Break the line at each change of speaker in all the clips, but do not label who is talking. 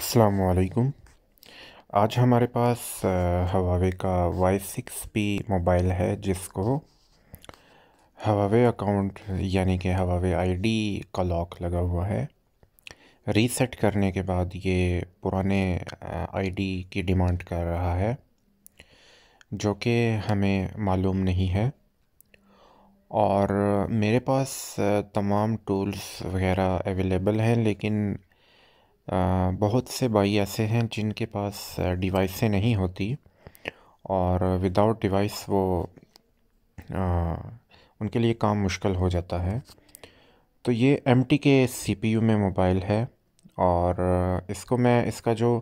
असलकुम आज हमारे पास हवावे का वाई सिक्स पी मोबाइल है जिसको हवावे अकाउंट यानी कि हवावे आई डी का लॉक लगा हुआ है रीसेट करने के बाद ये पुराने आई डी की डिमांड कर रहा है जो कि हमें मालूम नहीं है और मेरे पास तमाम टूल्स वगैरह अवेलेबल हैं लेकिन बहुत से भाई ऐसे हैं जिनके पास डिवाइसें नहीं होती और विदाउट डिवाइस वो उनके लिए काम मुश्किल हो जाता है तो ये एम टी के सी में मोबाइल है और इसको मैं इसका जो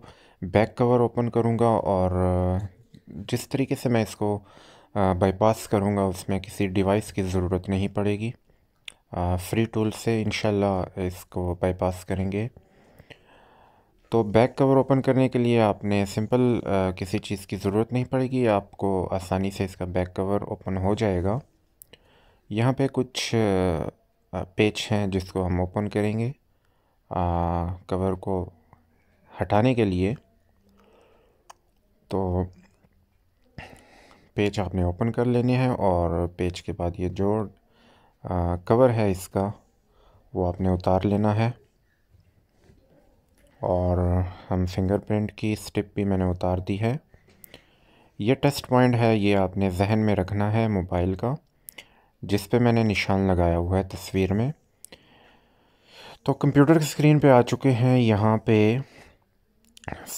बैक कवर ओपन करूँगा और जिस तरीके से मैं इसको बाईपास करूँगा उसमें किसी डिवाइस की ज़रूरत नहीं पड़ेगी फ्री टूल से इन इसको बाईपास करेंगे तो बैक कवर ओपन करने के लिए आपने सिंपल आ, किसी चीज़ की ज़रूरत नहीं पड़ेगी आपको आसानी से इसका बैक कवर ओपन हो जाएगा यहाँ पे कुछ पेज हैं जिसको हम ओपन करेंगे आ, कवर को हटाने के लिए तो पेज आपने ओपन कर लेने हैं और पेज के बाद ये जो आ, कवर है इसका वो आपने उतार लेना है और हम फिंगरप्रिंट की स्टिप भी मैंने उतार दी है ये टेस्ट पॉइंट है ये आपने जहन में रखना है मोबाइल का जिस पे मैंने निशान लगाया हुआ है तस्वीर में तो कंप्यूटर की स्क्रीन पे आ चुके हैं यहाँ पे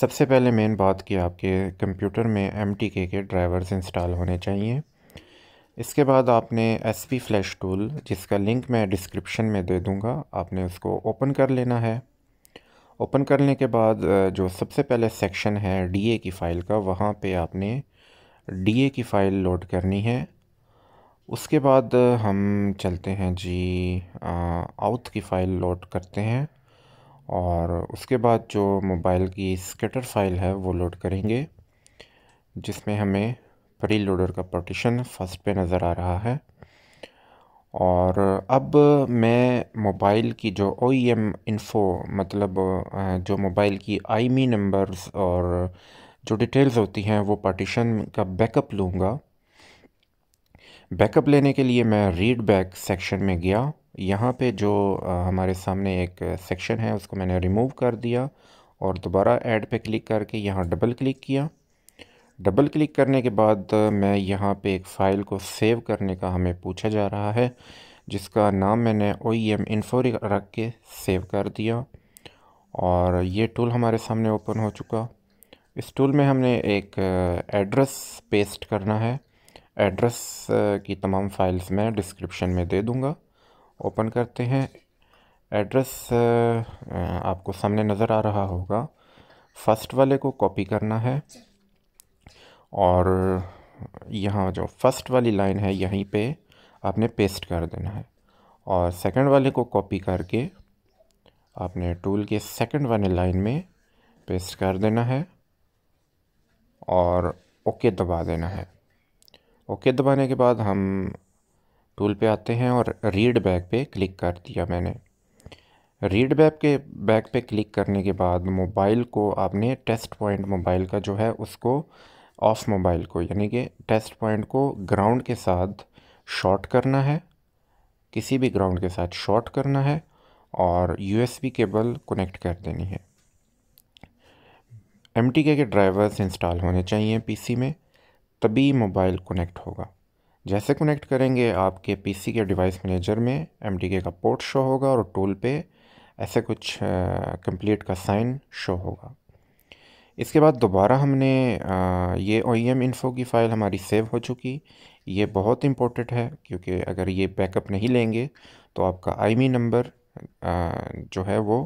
सबसे पहले मेन बात कि आपके कंप्यूटर में एम के ड्राइवर्स इंस्टॉल होने चाहिए इसके बाद आपने एस पी फ्लैश टूल जिसका लिंक मैं डिस्क्रिप्शन में दे दूँगा आपने उसको ओपन कर लेना है ओपन करने के बाद जो सबसे पहले सेक्शन है डी ए की फ़ाइल का वहाँ पे आपने डी ए की फ़ाइल लोड करनी है उसके बाद हम चलते हैं जी आउथ की फ़ाइल लोड करते हैं और उसके बाद जो मोबाइल की स्केटर फ़ाइल है वो लोड करेंगे जिसमें हमें प्री लोडर का पार्टीशन फर्स्ट पे नज़र आ रहा है और अब मैं मोबाइल की जो ओ ई एम इन्फ़ो मतलब जो मोबाइल की आई मी नंबर्स और जो डिटेल्स होती हैं वो पार्टीशन का बैकअप लूँगा बैकअप लेने के लिए मैं रीड बैक सेक्शन में गया यहाँ पे जो हमारे सामने एक सेक्शन है उसको मैंने रिमूव कर दिया और दोबारा ऐड पे क्लिक करके यहाँ डबल क्लिक किया डबल क्लिक करने के बाद मैं यहाँ पे एक फ़ाइल को सेव करने का हमें पूछा जा रहा है जिसका नाम मैंने ओ ई एम इन्फो रख के सेव कर दिया और ये टूल हमारे सामने ओपन हो चुका इस टूल में हमने एक एड्रेस पेस्ट करना है एड्रेस की तमाम फाइल्स मैं डिस्क्रिप्शन में दे दूँगा ओपन करते हैं एड्रेस आपको सामने नज़र आ रहा होगा फ़र्स्ट वाले को कॉपी करना है और यहाँ जो फर्स्ट वाली लाइन है यहीं पे आपने पेस्ट कर देना है और सेकंड वाले को कॉपी करके आपने टूल के सेकंड वाले लाइन में पेस्ट कर देना है और ओके दबा देना है ओके दबाने के बाद हम टूल पे आते हैं और रीड बैक पे क्लिक कर दिया मैंने रीड बैक के बैक पे क्लिक करने के बाद मोबाइल को आपने टेस्ट पॉइंट मोबाइल का जो है उसको ऑफ मोबाइल को यानी कि टेस्ट पॉइंट को ग्राउंड के साथ शॉर्ट करना है किसी भी ग्राउंड के साथ शॉर्ट करना है और यूएसबी केबल कनेक्ट कर देनी है एम के ड्राइवर्स इंस्टॉल होने चाहिए पीसी में तभी मोबाइल कनेक्ट होगा जैसे कनेक्ट करेंगे आपके पीसी के डिवाइस मैनेजर में एम का पोर्ट शो होगा और टूल पे ऐसे कुछ कंप्लीट का साइन शो होगा इसके बाद दोबारा हमने ये ओ ई इन्फ़ो की फ़ाइल हमारी सेव हो चुकी ये बहुत इम्पोर्टेंट है क्योंकि अगर ये बैकअप नहीं लेंगे तो आपका मी नंबर e जो है वो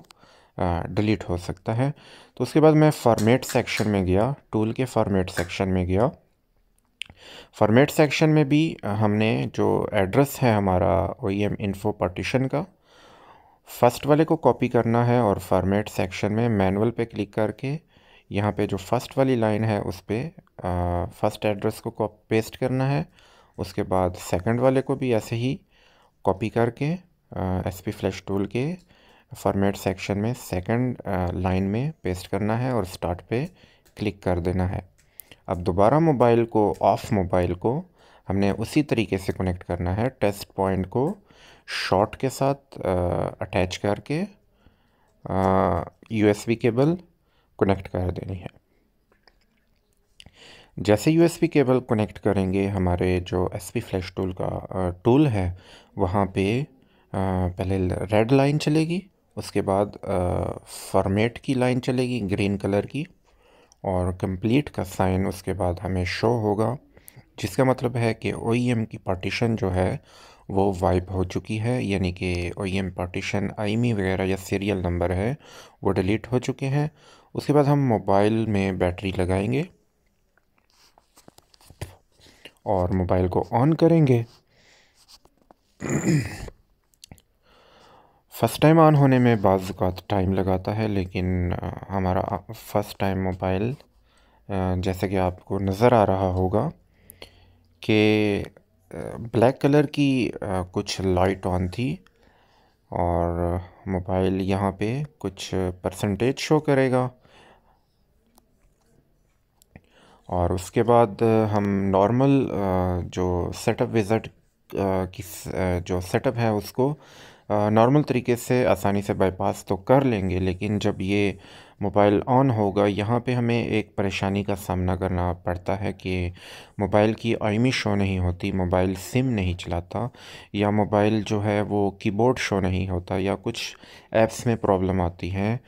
डिलीट हो सकता है तो उसके बाद मैं फॉर्मेट सेक्शन में गया टूल के फॉर्मेट सेक्शन में गया फॉर्मेट सेक्शन में भी हमने जो एड्रेस है हमारा O E M info partition का फ़र्स्ट वाले को कॉपी करना है और फॉर्मेट सेक्शन में मैनुअल पे क्लिक करके यहाँ पे जो फर्स्ट वाली लाइन है उस पर फर्स्ट एड्रेस को पेस्ट करना है उसके बाद सेकंड वाले को भी ऐसे ही कॉपी करके एस पी फ्लैश टूल के फॉर्मेट सेक्शन में सेकंड लाइन में पेस्ट करना है और स्टार्ट पे क्लिक कर देना है अब दोबारा मोबाइल को ऑफ मोबाइल को हमने उसी तरीके से कनेक्ट करना है टेस्ट पॉइंट को शॉर्ट के साथ अटैच करके यूएसबी केबल कनेक्ट कर देनी है जैसे यूएसबी केबल कनेक्ट करेंगे हमारे जो एस पी फ्लैश टूल का टूल है वहाँ पे पहले रेड लाइन चलेगी उसके बाद फॉर्मेट की लाइन चलेगी ग्रीन कलर की और कंप्लीट का साइन उसके बाद हमें शो होगा जिसका मतलब है कि ओ e की पार्टीशन जो है वो वाइप हो चुकी है यानी कि ओ पार्टीशन आईमी वगैरह या सीरियल नंबर है वो डिलीट हो चुके हैं उसके बाद हम मोबाइल में बैटरी लगाएंगे और मोबाइल को ऑन करेंगे फ़र्स्ट टाइम ऑन होने में बाज़ा टाइम लगाता है लेकिन हमारा फ़र्स्ट टाइम मोबाइल जैसा कि आपको नज़र आ रहा होगा कि ब्लैक कलर की कुछ लाइट ऑन थी और मोबाइल यहाँ पे कुछ परसेंटेज शो करेगा और उसके बाद हम नॉर्मल जो सेटअप विज़ट की जो सेटअप है उसको नॉर्मल तरीके से आसानी से बाईपास तो कर लेंगे लेकिन जब ये मोबाइल ऑन होगा यहाँ पे हमें एक परेशानी का सामना करना पड़ता है कि मोबाइल की आईमी शो नहीं होती मोबाइल सिम नहीं चलाता या मोबाइल जो है वो कीबोर्ड शो नहीं होता या कुछ ऐप्स में प्रॉब्लम आती हैं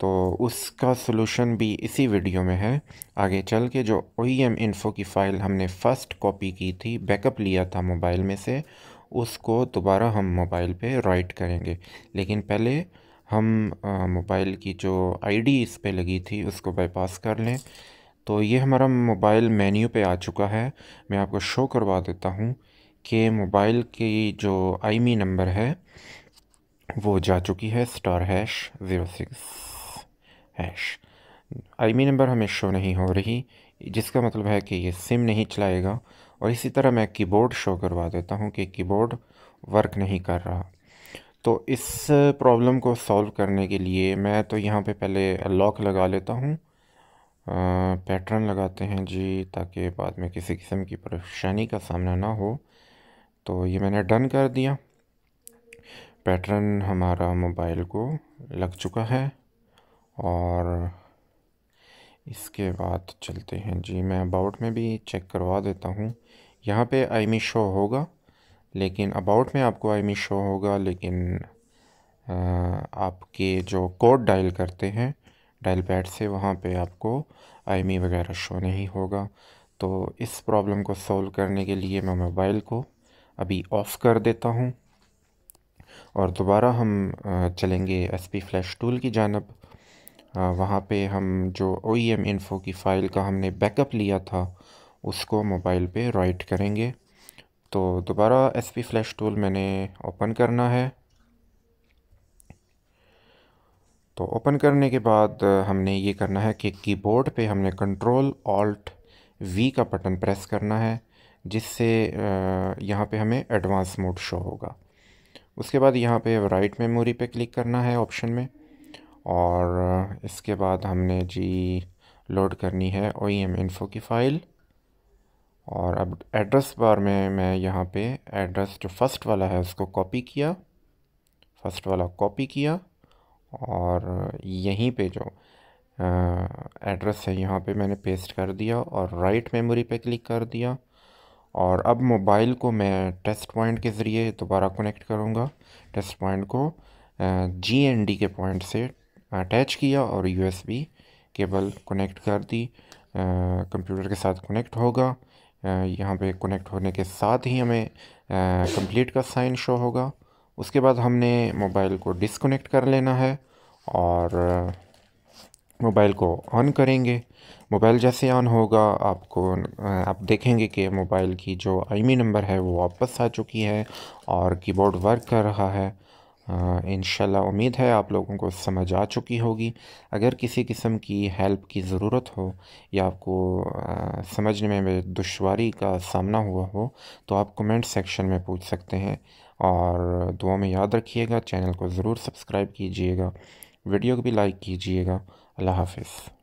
तो उसका सोलूशन भी इसी वीडियो में है आगे चल के जो ओ एम इन्फो की फ़ाइल हमने फ़र्स्ट कॉपी की थी बैकअप लिया था मोबाइल में से उसको दोबारा हम मोबाइल पे राइट करेंगे लेकिन पहले हम मोबाइल की जो आईडी इस पे लगी थी उसको बाईपास कर लें तो ये हमारा मोबाइल मेन्यू पे आ चुका है मैं आपको शो करवा देता हूँ कि मोबाइल की जो आई नंबर e है वो जा चुकी है star hash zero six IMEI number हमें शो नहीं हो रही जिसका मतलब है कि ये सिम नहीं चलाएगा और इसी तरह मैं कीबोर्ड शो करवा देता हूँ कि कीबोर्ड वर्क नहीं कर रहा तो इस प्रॉब्लम को सॉल्व करने के लिए मैं तो यहाँ पे पहले लॉक लगा लेता हूँ पैटर्न लगाते हैं जी ताकि बाद में किसी किस्म की परेशानी का सामना ना हो तो ये मैंने डन कर दिया पैटर्न हमारा मोबाइल को लग चुका है और इसके बाद चलते हैं जी मैं अबाउट में भी चेक करवा देता हूँ यहाँ पे आई मी शो होगा लेकिन अबाउट में आपको आई मी शो होगा लेकिन आपके जो कोड डायल करते हैं डायल पैड से वहाँ पे आपको आई मी वगैरह शो नहीं होगा तो इस प्रॉब्लम को सोल्व करने के लिए मैं मोबाइल को अभी ऑफ़ कर देता हूँ और दोबारा हम चलेंगे एस पी फ्लैश टूल की जानब वहाँ पे हम जो ओ ई एम इन्फ़ो की फ़ाइल का हमने बैकअप लिया था उसको मोबाइल पे राइट करेंगे तो दोबारा एस पी फ्लैश टूल मैंने ओपन करना है तो ओपन करने के बाद हमने ये करना है कि कीबोर्ड पे हमने कंट्रोल ऑल्ट वी का बटन प्रेस करना है जिससे यहाँ पे हमें एडवांस मोड शो होगा उसके बाद यहाँ पे राइट मेमोरी पे क्लिक करना है ऑप्शन में और इसके बाद हमने जी लोड करनी है ओ ई एम इन्फो की फ़ाइल और अब एड्रेस बार में मैं यहाँ पे एड्रेस जो फ़र्स्ट वाला है उसको कॉपी किया फ़र्स्ट वाला कॉपी किया और यहीं पे जो एड्रेस है यहाँ पे मैंने पेस्ट कर दिया और राइट मेमोरी पे क्लिक कर दिया और अब मोबाइल को मैं टेस्ट पॉइंट के ज़रिए दोबारा कनेक्ट करूँगा टेस्ट पॉइंट को जी डी के पॉइंट से अटैच किया और यूएसबी केबल कनेक्ट कर दी कंप्यूटर के साथ कनेक्ट होगा यहाँ पे कनेक्ट होने के साथ ही हमें कंप्लीट का साइन शो होगा उसके बाद हमने मोबाइल को डिसकनेक्ट कर लेना है और मोबाइल को ऑन करेंगे मोबाइल जैसे ऑन होगा आपको आप देखेंगे कि मोबाइल की जो आईमी नंबर है वो वापस आ चुकी है और कीबोर्ड वर्क कर रहा है इन उम्मीद है आप लोगों को समझ आ चुकी होगी अगर किसी किस्म की हेल्प की ज़रूरत हो या आपको आ, समझने में दुशारी का सामना हुआ हो तो आप कमेंट सेक्शन में पूछ सकते हैं और दुआ में याद रखिएगा चैनल को ज़रूर सब्सक्राइब कीजिएगा वीडियो को भी लाइक कीजिएगा अल्लाह हाफिज़